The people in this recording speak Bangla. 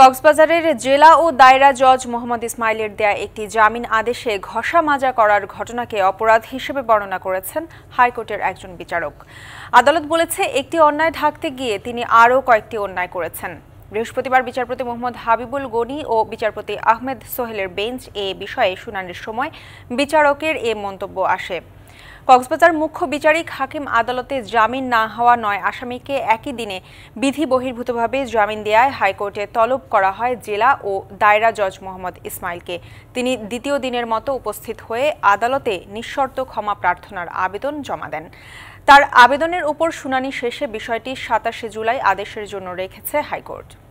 কক্সবাজারের জেলা ও দায়রা জজ মোহাম্মদ ইসমাইলের দেয়া একটি জামিন আদেশে ঘষা মাজা করার ঘটনাকে অপরাধ হিসেবে বর্ণনা করেছেন হাইকোর্টের একজন বিচারক আদালত বলেছে একটি অন্যায় ঢাকতে গিয়ে তিনি আরও কয়েকটি অন্যায় করেছেন বৃহস্পতিবার বিচারপতি মোহাম্মদ হাবিবুল গনি ও বিচারপতি আহমেদ সোহেলের বেঞ্চ এ বিষয়ে শুনানির সময় বিচারকের এ মন্তব্য আসে কক্সবাজার মুখ্য বিচারিক হাকিম আদালতে জামিন না হওয়া নয় আসামিকে একই দিনে বিধি বহির্ভূতভাবে জামিন দেয়ায় হাইকোর্টে তলব করা হয় জেলা ও দায়রা জজ মোহাম্মদ ইসমাইলকে তিনি দ্বিতীয় দিনের মতো উপস্থিত হয়ে আদালতে নিঃশর্ত ক্ষমা প্রার্থনার আবেদন জমা দেন তার আবেদনের উপর শুনানি শেষে বিষয়টি সাতাশে জুলাই আদেশের জন্য রেখেছে হাইকোর্ট